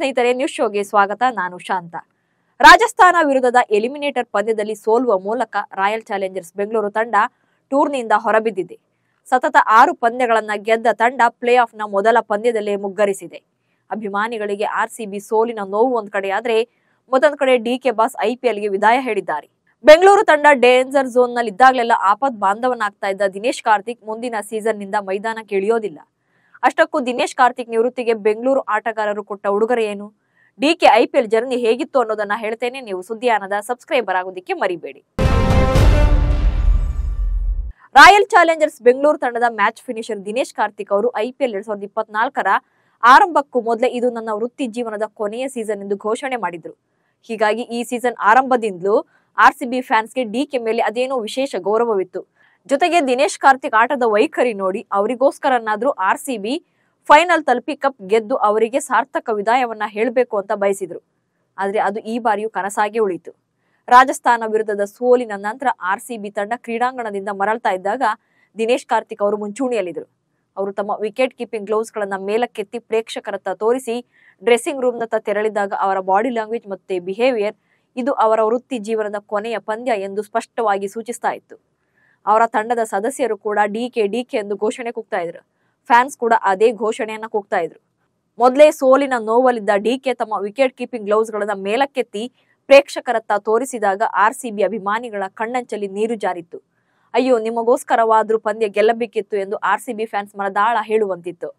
ಸ್ನೇಹಿತರೆ ನ್ಯೂಸ್ ಶೋಗೆ ಸ್ವಾಗತ ನಾನು ಶಾಂತ ರಾಜಸ್ಥಾನ ವಿರುದ್ಧದ ಎಲಿಮಿನೇಟರ್ ಪಂದ್ಯದಲ್ಲಿ ಸೋಲುವ ಮೂಲಕ ರಾಯಲ್ ಚಾಲೆಂಜರ್ಸ್ ಬೆಂಗಳೂರು ತಂಡ ಟೂರ್ನಿಯಿಂದ ಹೊರಬಿದ್ದಿದೆ ಸತತ ಆರು ಪಂದ್ಯಗಳನ್ನ ಗೆದ್ದ ತಂಡ ಪ್ಲೇ ನ ಮೊದಲ ಪಂದ್ಯದಲ್ಲೇ ಮುಗ್ಗರಿಸಿದೆ ಅಭಿಮಾನಿಗಳಿಗೆ ಆರ್ಸಿಬಿ ಸೋಲಿನ ನೋವು ಒಂದ್ ಕಡೆಯಾದ್ರೆ ಮೊದಲ ಕಡೆ ಡಿಕೆ ಬಾಸ್ ಐಪಿಎಲ್ಗೆ ವಿದಾಯ ಹೇಳಿದ್ದಾರೆ ಬೆಂಗಳೂರು ತಂಡ ಡೇಂಜರ್ ಝೋನ್ ನಲ್ಲಿ ಇದ್ದಾಗಲೆಲ್ಲ ಆಪತ್ ಬಾಂಧವನಾಗ್ತಾ ಇದ್ದ ದಿನೇಶ್ ಕಾರ್ತಿಕ್ ಮುಂದಿನ ಸೀಸನ್ ನಿಂದ ಮೈದಾನಕ್ಕೆ ಇಳಿಯೋದಿಲ್ಲ ಅಷ್ಟಕ್ಕೂ ದಿನೇಶ್ ಕಾರ್ತಿಕ್ ನಿವೃತ್ತಿಗೆ ಬೆಂಗಳೂರು ಆಟಗಾರರು ಕೊಟ್ಟ ಉಡುಗೊರೆ ಏನು ಡಿಕೆ ಐಪಿಎಲ್ ಜರ್ನಿ ಹೇಗಿತ್ತು ಅನ್ನೋದನ್ನ ಹೇಳ್ತೇನೆ ನೀವು ಸುದ್ದಿಯಾನದ ಸಬ್ಸ್ಕ್ರೈಬರ್ ಆಗೋದಿಕ್ಕೆ ಮರಿಬೇಡಿ ರಾಯಲ್ ಚಾಲೆಂಜರ್ಸ್ ಬೆಂಗಳೂರು ತಂಡದ ಮ್ಯಾಚ್ ಫಿನಿಷರ್ ದಿನೇಶ್ ಕಾರ್ತಿಕ್ ಅವರು ಐಪಿಎಲ್ ಎರಡ್ ಸಾವಿರದ ಇಪ್ಪತ್ನಾಲ್ಕರ ಆರಂಭಕ್ಕೂ ಮೊದಲೇ ಇದು ನನ್ನ ವೃತ್ತಿ ಜೀವನದ ಕೊನೆಯ ಸೀಸನ್ ಎಂದು ಘೋಷಣೆ ಮಾಡಿದ್ರು ಹೀಗಾಗಿ ಈ ಸೀಸನ್ ಆರಂಭದಿಂದಲೂ ಆರ್ಸಿಬಿ ಫ್ಯಾನ್ಸ್ಗೆ ಡಿಕೆ ಮೇಲೆ ಅದೇನೋ ವಿಶೇಷ ಗೌರವವಿತ್ತು ಜೊತೆಗೆ ದಿನೇಶ್ ಕಾರ್ತಿಕ್ ಆಟದ ವೈಖರಿ ನೋಡಿ ಅವರಿಗೋಸ್ಕರನ್ನಾದ್ರೂ ಆರ್ ಸಿ ಬಿ ಫೈನಲ್ ತಲುಪಿ ಕಪ್ ಗೆದ್ದು ಅವರಿಗೆ ಸಾರ್ಥಕ ವಿದಾಯವನ್ನ ಹೇಳಬೇಕು ಅಂತ ಬಯಸಿದ್ರು ಆದ್ರೆ ಅದು ಈ ಬಾರಿಯೂ ಕನಸಾಗಿ ಉಳಿತು ರಾಜಸ್ಥಾನ ವಿರುದ್ಧದ ಸೋಲಿನ ನಂತರ ಆರ್ ಸಿ ಬಿ ತಂಡ ಕ್ರೀಡಾಂಗಣದಿಂದ ಮರಳ್ತಾ ಇದ್ದಾಗ ದಿನೇಶ್ ಕಾರ್ತಿಕ್ ಅವರು ಮುಂಚೂಣಿಯಲ್ಲಿದ್ದರು ಅವರು ತಮ್ಮ ವಿಕೆಟ್ ಕೀಪಿಂಗ್ ಗ್ಲೌಸ್ ಗಳನ್ನ ಮೇಲಕ್ಕೆತ್ತಿ ಪ್ರೇಕ್ಷಕರತ್ತ ತೋರಿಸಿ ಡ್ರೆಸ್ಸಿಂಗ್ ರೂಮ್ನತ್ತ ತೆರಳಿದಾಗ ಅವರ ಬಾಡಿ ಲ್ಯಾಂಗ್ವೇಜ್ ಮತ್ತೆ ಬಿಹೇವಿಯರ್ ಇದು ಅವರ ವೃತ್ತಿ ಜೀವನದ ಕೊನೆಯ ಪಂದ್ಯ ಎಂದು ಸ್ಪಷ್ಟವಾಗಿ ಸೂಚಿಸ್ತಾ ಇತ್ತು ಅವರ ತಂಡದ ಸದಸ್ಯರು ಕೂಡ ಡಿ ಕೆ ಡಿ ಕೆ ಎಂದು ಘೋಷಣೆ ಕೂಗ್ತಾ ಇದ್ರು ಫ್ಯಾನ್ಸ್ ಕೂಡ ಅದೇ ಘೋಷಣೆಯನ್ನ ಕೂಗ್ತಾ ಇದ್ರು ಮೊದಲೇ ಸೋಲಿನ ನೋವಲಿದ್ದ ಡಿ ಕೆ ತಮ್ಮ ವಿಕೆಟ್ ಕೀಪಿಂಗ್ ಗ್ಲೌಸ್ ಗಳನ್ನ ಮೇಲಕ್ಕೆತ್ತಿ ಪ್ರೇಕ್ಷಕರತ್ತ ತೋರಿಸಿದಾಗ ಆರ್ ಸಿಬಿ ಅಭಿಮಾನಿಗಳ ಕಣ್ಣಂಚಲಿ ನೀರು ಜಾರಿತ್ತು ಅಯ್ಯೋ ನಿಮಗೋಸ್ಕರವಾದ್ರೂ ಪಂದ್ಯ ಗೆಲ್ಲಬೇಕಿತ್ತು ಎಂದು ಆರ್ ಸಿ ಫ್ಯಾನ್ಸ್ ಮನದಾಳ ಹೇಳುವಂತಿತ್ತು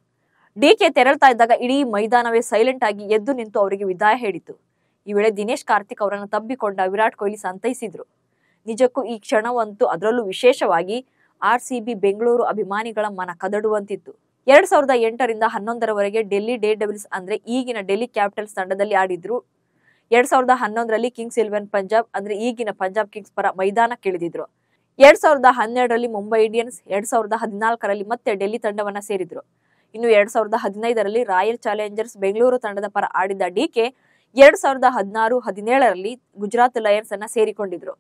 ಡಿಕೆ ತೆರಳ್ತಾ ಇದ್ದಾಗ ಇಡೀ ಮೈದಾನವೇ ಸೈಲೆಂಟ್ ಆಗಿ ಎದ್ದು ನಿಂತು ಅವರಿಗೆ ವಿದಾಯ ಹೇಳಿತು ಈ ವೇಳೆ ದಿನೇಶ್ ಕಾರ್ತಿಕ್ ಅವರನ್ನು ತಬ್ಬಿಕೊಂಡ ವಿರಾಟ್ ಕೊಹ್ಲಿ ಸಂತೈಸಿದ್ರು ನಿಜಕ್ಕೂ ಈ ಕ್ಷಣವಂತೂ ಅದರಲ್ಲೂ ವಿಶೇಷವಾಗಿ ಆರ್ ಬೆಂಗಳೂರು ಅಭಿಮಾನಿಗಳ ಮನ ಕದಡುವಂತಿತ್ತು ಎರಡ್ ಸಾವಿರದ ಎಂಟರಿಂದ ಹನ್ನೊಂದರವರೆಗೆ ಡೆಲ್ಲಿ ಡೇ ಡಬಲ್ಸ್ ಅಂದ್ರೆ ಈಗಿನ ಡೆಲ್ಲಿ ಕ್ಯಾಪಿಟಲ್ಸ್ ತಂಡದಲ್ಲಿ ಆಡಿದ್ರು ಎರಡ್ ಸಾವಿರದ ಹನ್ನೊಂದರಲ್ಲಿ ಕಿಂಗ್ಸ್ ಇಲೆವೆನ್ ಪಂಜಾಬ್ ಅಂದ್ರೆ ಈಗಿನ ಪಂಜಾಬ್ ಕಿಂಗ್ಸ್ ಪರ ಮೈದಾನಕ್ಕಿಳಿದಿದ್ರು ಎರಡ್ ಸಾವಿರದ ಹನ್ನೆರಡರಲ್ಲಿ ಮುಂಬೈ ಇಂಡಿಯನ್ಸ್ ಎರಡ್ ಸಾವಿರದ ಹದಿನಾಲ್ಕರಲ್ಲಿ ಮತ್ತೆ ಡೆಲ್ಲಿ ತಂಡವನ್ನ ಸೇರಿದ್ರು ಇನ್ನು ಎರಡ್ ಸಾವಿರದ ಹದಿನೈದರಲ್ಲಿ ರಾಯಲ್ ಚಾಲೆಂಜರ್ಸ್ ಬೆಂಗಳೂರು ತಂಡದ ಪರ ಆಡಿದ ಡಿಕೆ ಎರಡ್ ಸಾವಿರದ ಹದಿನಾರು ಹದಿನೇಳರಲ್ಲಿ ಗುಜರಾತ್ ಲಯನ್ಸ್ ಅನ್ನ ಸೇರಿಕೊಂಡಿದ್ರು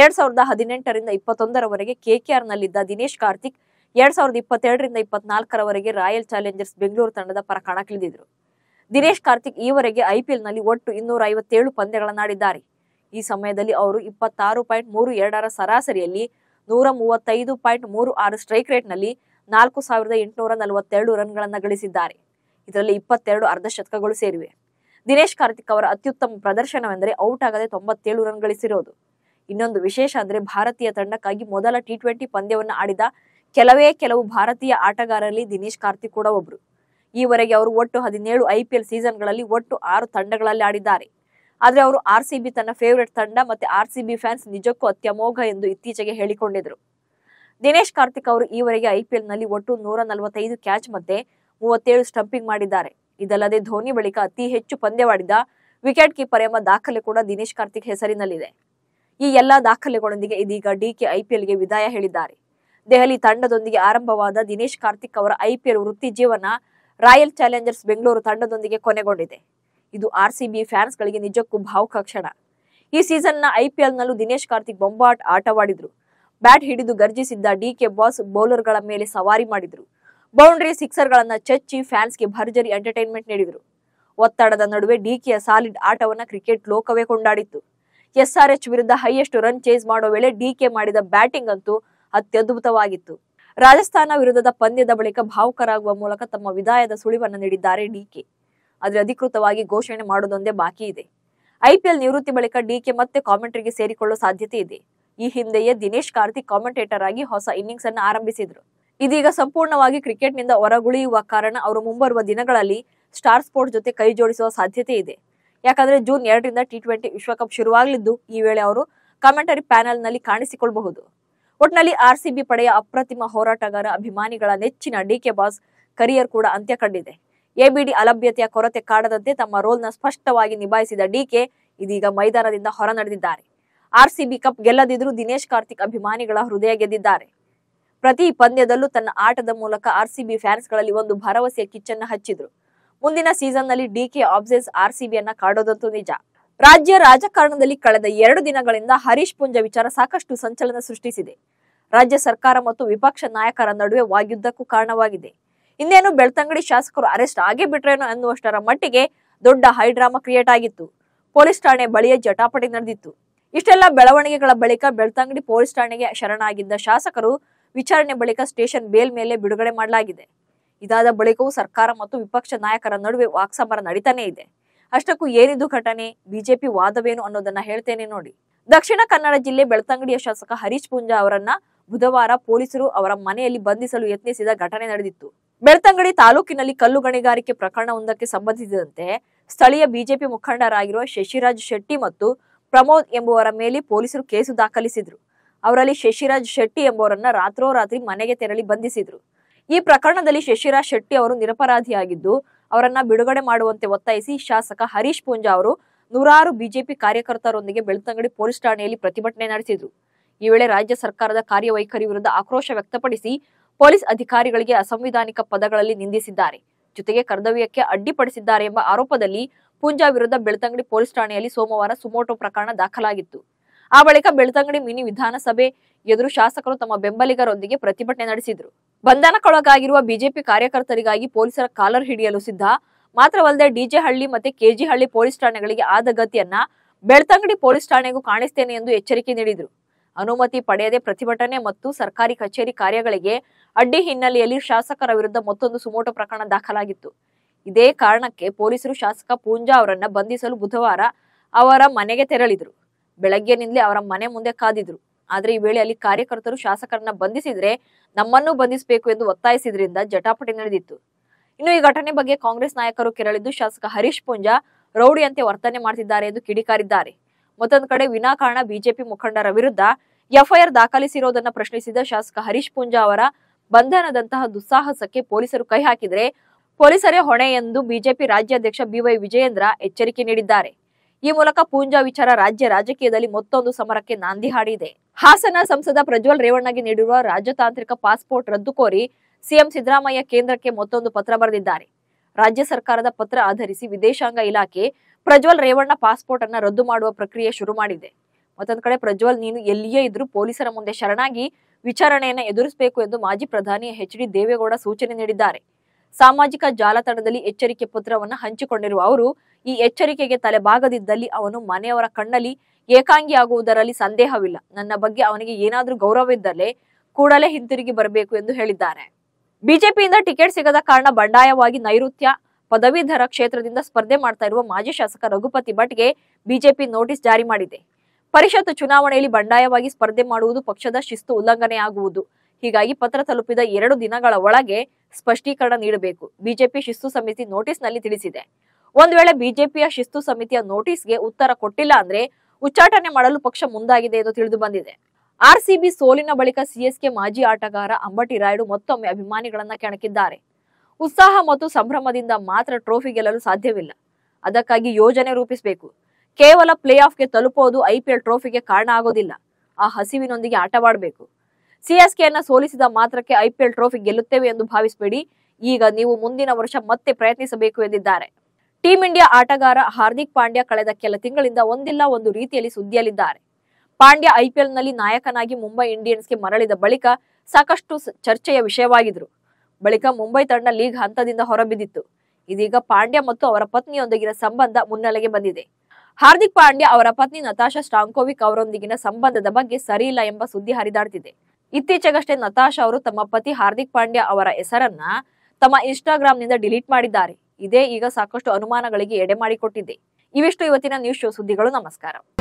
ಎರಡ್ ಸಾವಿರದ ಹದಿನೆಂಟರಿಂದ ಇಪ್ಪತ್ತೊಂದರವರೆಗೆ ಕೆಕೆಆರ್ ನಲ್ಲಿದ್ದ ದಿನೇಶ್ ಕಾರ್ತಿಕ್ ಎರಡ್ ಸಾವಿರದ ಇಪ್ಪತ್ತೆರಡರಿಂದ ಇಪ್ಪತ್ನಾಲ್ಕರವರೆಗೆ ರಾಯಲ್ ಚಾಲೆಂಜರ್ಸ್ ಬೆಂಗಳೂರು ತಂಡದ ಪರ ಕಣಕ್ಕಿಳಿದಿದ್ರು ದಿನೇಶ್ ಕಾರ್ತಿಕ್ ಈವರೆಗೆ ಐಪಿಎಲ್ ನಲ್ಲಿ ಒಟ್ಟು ಇನ್ನೂರ ಐವತ್ತೇಳು ಪಂದ್ಯಗಳನ್ನಾಡಿದ್ದಾರೆ ಈ ಸಮಯದಲ್ಲಿ ಅವರು ಇಪ್ಪತ್ತಾರು ಪಾಯಿಂಟ್ ಮೂರು ಎರಡರ ಸರಾಸರಿಯಲ್ಲಿ ನೂರ ಮೂವತ್ತೈದು ಪಾಯಿಂಟ್ ಮೂರು ಆರು ಸ್ಟ್ರೈಕ್ ರೇಟ್ ನಲ್ಲಿ ನಾಲ್ಕು ಸಾವಿರದ ಎಂಟುನೂರ ನಲವತ್ತೆರಡು ರನ್ಗಳನ್ನು ಗಳಿಸಿದ್ದಾರೆ ಇದರಲ್ಲಿ ಇಪ್ಪತ್ತೆರಡು ಅರ್ಧಶತಕಗಳು ಸೇರಿವೆ ದಿನೇಶ್ ಕಾರ್ತಿಕ್ ಅವರ ಅತ್ಯುತ್ತಮ ಪ್ರದರ್ಶನವೆಂದರೆ ಔಟ್ ಆಗದೆ ತೊಂಬತ್ತೇಳು ರನ್ ಗಳಿಸಿರೋದು ಇನ್ನೊಂದು ವಿಶೇಷ ಅಂದ್ರೆ ಭಾರತೀಯ ತಂಡಕ್ಕಾಗಿ ಮೊದಲ ಟಿ ಟ್ವೆಂಟಿ ಪಂದ್ಯವನ್ನು ಆಡಿದ ಕೆಲವೇ ಕೆಲವು ಭಾರತೀಯ ಆಟಗಾರರಲ್ಲಿ ದಿನೇಶ್ ಕಾರ್ತಿಕ್ ಕೂಡ ಒಬ್ರು ಈವರೆಗೆ ಅವರು ಒಟ್ಟು ಹದಿನೇಳು ಐಪಿಎಲ್ ಸೀಸನ್ಗಳಲ್ಲಿ ಒಟ್ಟು ಆರು ತಂಡಗಳಲ್ಲಿ ಆಡಿದ್ದಾರೆ ಆದ್ರೆ ಅವರು ಆರ್ ತನ್ನ ಫೇವರೇಟ್ ತಂಡ ಮತ್ತೆ ಆರ್ ಸಿ ಫ್ಯಾನ್ಸ್ ನಿಜಕ್ಕೂ ಅತ್ಯಮೋಘ ಎಂದು ಇತ್ತೀಚೆಗೆ ಹೇಳಿಕೊಂಡಿದ್ರು ದಿನೇಶ್ ಕಾರ್ತಿಕ್ ಅವರು ಈವರೆಗೆ ಐಪಿಎಲ್ ನಲ್ಲಿ ಒಟ್ಟು ನೂರ ನಲವತ್ತೈದು ಕ್ಯಾಚ್ ಮತ್ತೆ ಮೂವತ್ತೇಳು ಸ್ಟಂಪಿಂಗ್ ಮಾಡಿದ್ದಾರೆ ಇದಲ್ಲದೆ ಧೋನಿ ಬಳಿಕ ಅತಿ ಹೆಚ್ಚು ಪಂದ್ಯವಾಡಿದ ವಿಕೆಟ್ ಕೀಪರ್ ಎಂಬ ದಾಖಲೆ ಕೂಡ ದಿನೇಶ್ ಕಾರ್ತಿಕ್ ಹೆಸರಿನಲ್ಲಿದೆ ಈ ಎಲ್ಲಾ ದಾಖಲೆಗಳೊಂದಿಗೆ ಇದೀಗ ಡಿಕೆ ಐಪಿಎಲ್ಗೆ ವಿದಾಯ ಹೇಳಿದ್ದಾರೆ ದೆಹಲಿ ತಂಡದೊಂದಿಗೆ ಆರಂಭವಾದ ದಿನೇಶ್ ಕಾರ್ತಿಕ್ ಅವರ ಐಪಿಎಲ್ ವೃತ್ತಿ ಜೀವನ ರಾಯಲ್ ಚಾಲೆಂಜರ್ಸ್ ಬೆಂಗಳೂರು ತಂಡದೊಂದಿಗೆ ಕೊನೆಗೊಂಡಿದೆ ಇದು ಸಿಬಿ ಫ್ಯಾನ್ಸ್ ಗಳಿಗೆ ನಿಜಕ್ಕೂ ಭಾವುಕ ಕ್ಷಣ ಈ ಸೀಸನ್ನ ಐಪಿಎಲ್ ನಲ್ಲೂ ದಿನೇಶ್ ಕಾರ್ತಿಕ್ ಬೊಂಬಾಟ್ ಆಟವಾಡಿದ್ರು ಬ್ಯಾಟ್ ಹಿಡಿದು ಗರ್ಜಿಸಿದ್ದ ಡಿಕೆ ಬಾಸ್ ಬೌಲರ್ಗಳ ಮೇಲೆ ಸವಾರಿ ಮಾಡಿದ್ರು ಬೌಂಡರಿ ಸಿಕ್ಸರ್ ಗಳನ್ನ ಚಚ್ಚಿ ಫ್ಯಾನ್ಸ್ಗೆ ಭರ್ಜರಿ ಎಂಟರ್ಟೈನ್ಮೆಂಟ್ ನೀಡಿದರು ಒತ್ತಡದ ನಡುವೆ ಡಿಕೆಯ ಸಾಲಿಡ್ ಆಟವನ್ನ ಕ್ರಿಕೆಟ್ ಲೋಕವೇ ಕೊಂಡಾಡಿತ್ತು ಎಸ್ಆರ್ಎಚ್ ವಿರುದ್ಧ ಹೈಯೆಸ್ಟ್ ರನ್ ಚೇಸ್ ಮಾಡೋ ವೇಳೆ ಡಿಕೆ ಮಾಡಿದ ಬ್ಯಾಟಿಂಗ್ ಅಂತೂ ಅತ್ಯದ್ಭುತವಾಗಿತ್ತು ರಾಜಸ್ಥಾನ ವಿರುದ್ಧದ ಪಂದ್ಯದ ಬಳಿಕ ಭಾವುಕರಾಗುವ ಮೂಲಕ ತಮ್ಮ ವಿದಾಯದ ಸುಳಿವನ್ನು ನೀಡಿದ್ದಾರೆ ಡಿಕೆ ಆದರೆ ಅಧಿಕೃತವಾಗಿ ಘೋಷಣೆ ಮಾಡುವುದೊಂದೇ ಬಾಕಿ ಇದೆ ಐಪಿಎಲ್ ನಿವೃತ್ತಿ ಬಳಿಕ ಡಿಕೆ ಮತ್ತೆ ಕಾಮೆಂಟ್ರಿಗೆ ಸೇರಿಕೊಳ್ಳುವ ಸಾಧ್ಯತೆ ಇದೆ ಈ ಹಿಂದೆಯೇ ದಿನೇಶ್ ಕಾರ್ತಿಕ್ ಕಾಮೆಂಟೇಟರ್ ಆಗಿ ಹೊಸ ಇನ್ನಿಂಗ್ಸ್ ಅನ್ನು ಆರಂಭಿಸಿದ್ರು ಇದೀಗ ಸಂಪೂರ್ಣವಾಗಿ ಕ್ರಿಕೆಟ್ನಿಂದ ಹೊರಗುಳಿಯುವ ಕಾರಣ ಅವರು ಮುಂಬರುವ ದಿನಗಳಲ್ಲಿ ಸ್ಟಾರ್ ಸ್ಪೋರ್ಟ್ಸ್ ಜೊತೆ ಕೈ ಸಾಧ್ಯತೆ ಇದೆ ಯಾಕಂದ್ರೆ ಜೂನ್ ಎರಡರಿಂದ ಟಿ ಟ್ವೆಂಟಿ ವಿಶ್ವಕಪ್ ಶುರುವಾಗಲಿದ್ದು ಈ ವೇಳೆ ಅವರು ಕಮೆಂಟರಿ ಪ್ಯಾನೆಲ್ ನಲ್ಲಿ ಕಾಣಿಸಿಕೊಳ್ಳಬಹುದು ಒಟ್ನಲ್ಲಿ ಆರ್ ಸಿಬಿ ಪಡೆಯ ಅಪ್ರತಿಮ ಹೋರಾಟಗಾರ ಅಭಿಮಾನಿಗಳ ನೆಚ್ಚಿನ ಡಿಕೆ ಬಾಸ್ ಕರಿಯರ್ ಕೂಡ ಅಂತ್ಯ ಕಂಡಿದೆ ಎಬಿಡಿ ಅಲಭ್ಯತೆಯ ಕೊರತೆ ಕಾಡದಂತೆ ತಮ್ಮ ರೋಲ್ ನ ಸ್ಪಷ್ಟವಾಗಿ ನಿಭಾಯಿಸಿದ ಡಿಕೆ ಇದೀಗ ಮೈದಾನದಿಂದ ಹೊರ ನಡೆದಿದ್ದಾರೆ ಸಿಬಿ ಕಪ್ ಗೆಲ್ಲದಿದ್ರೂ ದಿನೇಶ್ ಕಾರ್ತಿಕ್ ಅಭಿಮಾನಿಗಳ ಹೃದಯ ಗೆದ್ದಿದ್ದಾರೆ ಪ್ರತಿ ಪಂದ್ಯದಲ್ಲೂ ತನ್ನ ಆಟದ ಮೂಲಕ ಆರ್ ಫ್ಯಾನ್ಸ್ ಫ್ಯಾನ್ಸ್ಗಳಲ್ಲಿ ಒಂದು ಭರವಸೆಯ ಕಿಚ್ಚನ್ನು ಹಚ್ಚಿದ್ರು ಮುಂದಿನ ಸೀಸನ್ ನಲ್ಲಿ ಡಿಕೆ ಆಬ್ಸೆಸ್ ಆರ್ ಸಿಬಿಯನ್ನ ಕಾಡೋದಂತೂ ನಿಜ ರಾಜ್ಯ ರಾಜಕಾರಣದಲ್ಲಿ ಕಳೆದ ಎರಡು ದಿನಗಳಿಂದ ಹರೀಶ್ ಪುಂಜ ವಿಚಾರ ಸಾಕಷ್ಟು ಸಂಚಲನ ಸೃಷ್ಟಿಸಿದೆ ರಾಜ್ಯ ಸರ್ಕಾರ ಮತ್ತು ವಿಪಕ್ಷ ನಾಯಕರ ನಡುವೆ ವಾಗ್ಯುದ್ಧಕ್ಕೂ ಕಾರಣವಾಗಿದೆ ಇನ್ನೇನು ಬೆಳ್ತಂಗಡಿ ಶಾಸಕರು ಅರೆಸ್ಟ್ ಆಗಿ ಬಿಟ್ರೇನೋ ಅನ್ನುವಷ್ಟರ ಮಟ್ಟಿಗೆ ದೊಡ್ಡ ಹೈಡ್ರಾಮಾ ಕ್ರಿಯೇಟ್ ಆಗಿತ್ತು ಪೊಲೀಸ್ ಠಾಣೆ ಬಳಿಯ ಜಟಾಪಟಿ ನಡೆದಿತ್ತು ಇಷ್ಟೆಲ್ಲ ಬೆಳವಣಿಗೆಗಳ ಬಳಿಕ ಬೆಳ್ತಂಗಡಿ ಪೊಲೀಸ್ ಠಾಣೆಗೆ ಶರಣಾಗಿದ್ದ ಶಾಸಕರು ವಿಚಾರಣೆ ಬಳಿಕ ಸ್ಟೇಷನ್ ಬೇಲ್ ಮೇಲೆ ಬಿಡುಗಡೆ ಮಾಡಲಾಗಿದೆ ಇದಾದ ಬಳಿಕವೂ ಸರ್ಕಾರ ಮತ್ತು ವಿಪಕ್ಷ ನಾಯಕರ ನಡುವೆ ವಾಕ್ಸಮರ ನಡೀತಾನೆ ಇದೆ ಅಷ್ಟಕ್ಕೂ ಏನಿದು ಘಟನೆ ಬಿಜೆಪಿ ವಾದವೇನು ಅನ್ನೋದನ್ನ ಹೇಳ್ತೇನೆ ನೋಡಿ ದಕ್ಷಿಣ ಕನ್ನಡ ಜಿಲ್ಲೆ ಬೆಳ್ತಂಗಡಿಯ ಶಾಸಕ ಹರೀಶ್ ಪೂಂಜಾ ಅವರನ್ನ ಬುಧವಾರ ಪೊಲೀಸರು ಅವರ ಮನೆಯಲ್ಲಿ ಬಂಧಿಸಲು ಯತ್ನಿಸಿದ ಘಟನೆ ನಡೆದಿತ್ತು ಬೆಳ್ತಂಗಡಿ ತಾಲೂಕಿನಲ್ಲಿ ಕಲ್ಲು ಗಣಿಗಾರಿಕೆ ಪ್ರಕರಣವೊಂದಕ್ಕೆ ಸಂಬಂಧಿಸಿದಂತೆ ಸ್ಥಳೀಯ ಬಿಜೆಪಿ ಮುಖಂಡರಾಗಿರುವ ಶಶಿರಾಜ್ ಶೆಟ್ಟಿ ಮತ್ತು ಪ್ರಮೋದ್ ಎಂಬುವರ ಮೇಲೆ ಪೊಲೀಸರು ಕೇಸು ದಾಖಲಿಸಿದ್ರು ಅವರಲ್ಲಿ ಶಶಿರಾಜ್ ಶೆಟ್ಟಿ ಎಂಬುವರನ್ನ ರಾತ್ರೋರಾತ್ರಿ ಮನೆಗೆ ತೆರಳಿ ಬಂಧಿಸಿದ್ರು ಈ ಪ್ರಕರಣದಲ್ಲಿ ಶಶಿರಾಜ್ ಶೆಟ್ಟಿ ಅವರು ನಿರಪರಾಧಿಯಾಗಿದ್ದು ಅವರನ್ನ ಬಿಡುಗಡೆ ಮಾಡುವಂತೆ ಒತ್ತಾಯಿಸಿ ಶಾಸಕ ಹರೀಶ್ ಪೂಂಜಾ ಅವರು ನೂರಾರು ಬಿಜೆಪಿ ಕಾರ್ಯಕರ್ತರೊಂದಿಗೆ ಬೆಳ್ತಂಗಡಿ ಪೊಲೀಸ್ ಠಾಣೆಯಲ್ಲಿ ಪ್ರತಿಭಟನೆ ನಡೆಸಿದ್ರು ಈ ವೇಳೆ ರಾಜ್ಯ ಸರ್ಕಾರದ ಕಾರ್ಯವೈಖರಿ ವಿರುದ್ಧ ಆಕ್ರೋಶ ವ್ಯಕ್ತಪಡಿಸಿ ಪೊಲೀಸ್ ಅಧಿಕಾರಿಗಳಿಗೆ ಅಸಂವಿಧಾನಿಕ ಪದಗಳಲ್ಲಿ ನಿಂದಿಸಿದ್ದಾರೆ ಜೊತೆಗೆ ಕರ್ತವ್ಯಕ್ಕೆ ಅಡ್ಡಿಪಡಿಸಿದ್ದಾರೆ ಎಂಬ ಆರೋಪದಲ್ಲಿ ಪೂಂಜಾ ವಿರುದ್ಧ ಬೆಳ್ತಂಗಡಿ ಪೊಲೀಸ್ ಠಾಣೆಯಲ್ಲಿ ಸೋಮವಾರ ಸುಮೋಟೋ ಪ್ರಕರಣ ದಾಖಲಾಗಿತ್ತು ಆ ಬಳಿಕ ಬೆಳ್ತಂಗಡಿ ಮಿನಿ ವಿಧಾನಸಭೆ ಎದುರು ಶಾಸಕರು ತಮ್ಮ ಬೆಂಬಲಿಗರೊಂದಿಗೆ ಪ್ರತಿಭಟನೆ ನಡೆಸಿದ್ರು ಬಂಧನಕ್ಕೊಳಗಾಗಿರುವ ಬಿಜೆಪಿ ಕಾರ್ಯಕರ್ತರಿಗಾಗಿ ಪೊಲೀಸರ ಕಾಲರ್ ಹಿಡಿಯಲು ಸಿದ್ಧ ಮಾತ್ರವಲ್ಲದೆ ಡಿಜೆಹಳ್ಳಿ ಹಳ್ಳಿ ಮತ್ತೆ ಕೆಜಿಹಳ್ಳಿ ಪೊಲೀಸ್ ಠಾಣೆಗಳಿಗೆ ಆದ ಗತಿಯನ್ನ ಬೆಳ್ತಂಗಡಿ ಪೊಲೀಸ್ ಠಾಣೆಗೂ ಕಾಣಿಸ್ತೇನೆ ಎಂದು ಎಚ್ಚರಿಕೆ ನೀಡಿದರು ಅನುಮತಿ ಪಡೆಯದೆ ಪ್ರತಿಭಟನೆ ಮತ್ತು ಸರ್ಕಾರಿ ಕಚೇರಿ ಕಾರ್ಯಗಳಿಗೆ ಅಡ್ಡಿ ಹಿನ್ನೆಲೆಯಲ್ಲಿ ಶಾಸಕರ ವಿರುದ್ಧ ಮತ್ತೊಂದು ಸುಮೋಟು ಪ್ರಕರಣ ದಾಖಲಾಗಿತ್ತು ಇದೇ ಕಾರಣಕ್ಕೆ ಪೊಲೀಸರು ಶಾಸಕ ಪೂಂಜಾ ಅವರನ್ನ ಬಂಧಿಸಲು ಬುಧವಾರ ಅವರ ಮನೆಗೆ ತೆರಳಿದರು ಬೆಳಗ್ಗೆನಿಂದಲೇ ಅವರ ಮನೆ ಮುಂದೆ ಕಾದಿದ್ರು ಆದ್ರೆ ಈ ವೇಳೆ ಅಲ್ಲಿ ಕಾರ್ಯಕರ್ತರು ಶಾಸಕರನ್ನ ಬಂಧಿಸಿದ್ರೆ ನಮ್ಮನ್ನು ಬಂಧಿಸಬೇಕು ಎಂದು ಒತ್ತಾಯಿಸಿದ್ರಿಂದ ಜಟಾಪಟಿ ನಡೆದಿತ್ತು ಇನ್ನು ಈ ಘಟನೆ ಬಗ್ಗೆ ಕಾಂಗ್ರೆಸ್ ನಾಯಕರು ಕೆರಳಿದ್ದು ಶಾಸಕ ಹರೀಶ್ ಪೂಂಜಾ ರೌಡಿಯಂತೆ ವರ್ತನೆ ಮಾಡ್ತಿದ್ದಾರೆ ಎಂದು ಕಿಡಿಕಾರಿದ್ದಾರೆ ಮತ್ತೊಂದು ಕಡೆ ವಿನಾಕಾರಣ ಬಿಜೆಪಿ ಮುಖಂಡರ ವಿರುದ್ಧ ಎಫ್ಐಆರ್ ದಾಖಲಿಸಿರುವುದನ್ನು ಪ್ರಶ್ನಿಸಿದ ಶಾಸಕ ಹರೀಶ್ ಪೂಂಜಾ ಅವರ ಬಂಧನದಂತಹ ದುಸ್ಸಾಹಸಕ್ಕೆ ಪೊಲೀಸರು ಕೈ ಹಾಕಿದರೆ ಪೊಲೀಸರೇ ಹೊಣೆ ಎಂದು ಬಿಜೆಪಿ ರಾಜ್ಯಾಧ್ಯಕ್ಷ ಬಿವೈ ವಿಜಯೇಂದ್ರ ಎಚ್ಚರಿಕೆ ನೀಡಿದ್ದಾರೆ ಈ ಮೂಲಕ ಪೂಂಜಾ ವಿಚಾರ ರಾಜ್ಯ ರಾಜಕೀಯದಲ್ಲಿ ಮತ್ತೊಂದು ಸಮರಕ್ಕೆ ನಾಂದಿ ಹಾಡಿದೆ ಹಾಸನ ಸಂಸದ ಪ್ರಜ್ವಲ್ ರೇವಣ್ಣಗೆ ನೀಡಿರುವ ರಾಜತಾಂತ್ರಿಕ ಪಾಸ್ಪೋರ್ಟ್ ರದ್ದು ಕೋರಿ ಸಿಎಂ ಸಿದ್ದರಾಮಯ್ಯ ಕೇಂದ್ರಕ್ಕೆ ಮತ್ತೊಂದು ಪತ್ರ ಬರೆದಿದ್ದಾರೆ ರಾಜ್ಯ ಸರ್ಕಾರದ ಪತ್ರ ಆಧರಿಸಿ ವಿದೇಶಾಂಗ ಇಲಾಖೆ ಪ್ರಜ್ವಲ್ ರೇವಣ್ಣ ಪಾಸ್ಪೋರ್ಟ್ ಅನ್ನ ರದ್ದು ಮಾಡುವ ಪ್ರಕ್ರಿಯೆ ಶುರು ಮಾಡಿದೆ ಮತ್ತೊಂದು ಕಡೆ ಪ್ರಜ್ವಲ್ ನೀನು ಎಲ್ಲಿಯೇ ಇದ್ರೂ ಪೊಲೀಸರ ಮುಂದೆ ಶರಣಾಗಿ ವಿಚಾರಣೆಯನ್ನು ಎದುರಿಸಬೇಕು ಎಂದು ಮಾಜಿ ಪ್ರಧಾನಿ ಎಚ್ ಡಿ ದೇವೇಗೌಡ ಸೂಚನೆ ನೀಡಿದ್ದಾರೆ ಸಾಮಾಜಿಕ ಜಾಲತಾಣದಲ್ಲಿ ಎಚ್ಚರಿಕೆ ಪತ್ರವನ್ನು ಹಂಚಿಕೊಂಡಿರುವ ಅವರು ಈ ಎಚ್ಚರಿಕೆಗೆ ತಲೆಬಾಗದಿದ್ದಲ್ಲಿ ಅವನು ಮನೆಯವರ ಕಣ್ಣಲ್ಲಿ ಏಕಾಂಗಿಯಾಗುವುದರಲ್ಲಿ ಸಂದೇಹವಿಲ್ಲ ನನ್ನ ಬಗ್ಗೆ ಅವನಿಗೆ ಏನಾದರೂ ಗೌರವ ಇದ್ದರೆ ಕೂಡಲೇ ಹಿಂತಿರುಗಿ ಬರಬೇಕು ಎಂದು ಹೇಳಿದ್ದಾರೆ ಬಿಜೆಪಿಯಿಂದ ಟಿಕೆಟ್ ಸಿಗದ ಕಾರಣ ಬಂಡಾಯವಾಗಿ ನೈರುತ್ಯ ಪದವೀಧರ ಕ್ಷೇತ್ರದಿಂದ ಸ್ಪರ್ಧೆ ಮಾಡ್ತಾ ಇರುವ ಮಾಜಿ ಶಾಸಕ ರಘುಪತಿ ಭಟ್ಗೆ ಬಿಜೆಪಿ ನೋಟಿಸ್ ಜಾರಿ ಮಾಡಿದೆ ಪರಿಷತ್ ಚುನಾವಣೆಯಲ್ಲಿ ಬಂಡಾಯವಾಗಿ ಸ್ಪರ್ಧೆ ಮಾಡುವುದು ಪಕ್ಷದ ಶಿಸ್ತು ಉಲ್ಲಂಘನೆಯಾಗುವುದು ಹೀಗಾಗಿ ಪತ್ರ ತಲುಪಿದ ಎರಡು ದಿನಗಳ ಒಳಗೆ ಸ್ಪಷ್ಟೀಕರಣ ನೀಡಬೇಕು ಬಿಜೆಪಿ ಶಿಸ್ತು ಸಮಿತಿ ನೋಟಿಸ್ನಲ್ಲಿ ತಿಳಿಸಿದೆ ಒಂದು ವೇಳೆ ಬಿಜೆಪಿಯ ಶಿಸ್ತು ಸಮಿತಿಯ ನೋಟಿಸ್ಗೆ ಉತ್ತರ ಕೊಟ್ಟಿಲ್ಲ ಅಂದ್ರೆ ಉಚ್ಚಾಟನೆ ಮಾಡಲು ಪಕ್ಷ ಮುಂದಾಗಿದೆ ಎಂದು ತಿಳಿದು ಬಂದಿದೆ ಆರ್ಸಿಬಿ ಸೋಲಿನ ಬಳಿಕ ಸಿಎಸ್ಕೆ ಮಾಜಿ ಆಟಗಾರ ಅಂಬಟಿ ರಾಯ್ಡು ಮತ್ತೊಮ್ಮೆ ಅಭಿಮಾನಿಗಳನ್ನ ಕೆಣಕಿದ್ದಾರೆ ಉತ್ಸಾಹ ಮತ್ತು ಸಂಭ್ರಮದಿಂದ ಮಾತ್ರ ಟ್ರೋಫಿ ಗೆಲ್ಲಲು ಸಾಧ್ಯವಿಲ್ಲ ಅದಕ್ಕಾಗಿ ಯೋಜನೆ ರೂಪಿಸಬೇಕು ಕೇವಲ ಪ್ಲೇ ಆಫ್ಗೆ ತಲುಪೋದು ಐಪಿಎಲ್ ಟ್ರೋಫಿಗೆ ಕಾರಣ ಆಗೋದಿಲ್ಲ ಆ ಹಸಿವಿನೊಂದಿಗೆ ಆಟವಾಡಬೇಕು ಅನ್ನ ಸೋಲಿಸಿದ ಮಾತ್ರಕ್ಕೆ ಐಪಿಎಲ್ ಟ್ರೋಫಿ ಗೆಲ್ಲುತ್ತೇವೆ ಎಂದು ಭಾವಿಸಬೇಡಿ ಈಗ ನೀವು ಮುಂದಿನ ವರ್ಷ ಮತ್ತೆ ಪ್ರಯತ್ನಿಸಬೇಕು ಎಂದಿದ್ದಾರೆ ಟೀಂ ಇಂಡಿಯಾ ಆಟಗಾರ ಹಾರ್ದಿಕ್ ಪಾಂಡ್ಯ ಕಳೆದ ಕೆಲ ತಿಂಗಳಿಂದ ಒಂದಿಲ್ಲ ಒಂದು ರೀತಿಯಲ್ಲಿ ಸುದ್ದಿಯಲ್ಲಿದ್ದಾರೆ ಪಾಂಡ್ಯ ಐಪಿಎಲ್ನಲ್ಲಿ ನಾಯಕನಾಗಿ ಮುಂಬೈ ಇಂಡಿಯನ್ಸ್ಗೆ ಮರಳಿದ ಬಳಿಕ ಸಾಕಷ್ಟು ಚರ್ಚೆಯ ವಿಷಯವಾಗಿದ್ರು ಬಳಿಕ ಮುಂಬೈ ತಂಡ ಲೀಗ್ ಹಂತದಿಂದ ಹೊರಬಿದ್ದಿತ್ತು ಇದೀಗ ಪಾಂಡ್ಯ ಮತ್ತು ಅವರ ಪತ್ನಿಯೊಂದಿಗಿನ ಸಂಬಂಧ ಮುನ್ನೆಲೆಗೆ ಬಂದಿದೆ ಹಾರ್ದಿಕ್ ಪಾಂಡ್ಯ ಅವರ ಪತ್ನಿ ನತಾಶಾ ಸ್ಟಾಂಕೋವಿಕ್ ಅವರೊಂದಿಗಿನ ಸಂಬಂಧದ ಬಗ್ಗೆ ಸರಿಯಿಲ್ಲ ಎಂಬ ಸುದ್ದಿ ಹರಿದಾಡ್ತಿದೆ ಇತ್ತೀಚೆಗಷ್ಟೇ ನತಾಶಾ ಅವರು ತಮ್ಮ ಪತಿ ಹಾರ್ದಿಕ್ ಪಾಂಡ್ಯ ಅವರ ಹೆಸರನ್ನ ತಮ್ಮ ನಿಂದ ಡಿಲೀಟ್ ಮಾಡಿದ್ದಾರೆ ಇದೇ ಈಗ ಸಾಕಷ್ಟು ಅನುಮಾನಗಳಿಗೆ ಎಡೆ ಮಾಡಿಕೊಟ್ಟಿದೆ ಇವಿಷ್ಟು ಇವತ್ತಿನ ನ್ಯೂಸ್ ಶೋ ಸುದ್ದಿಗಳು ನಮಸ್ಕಾರ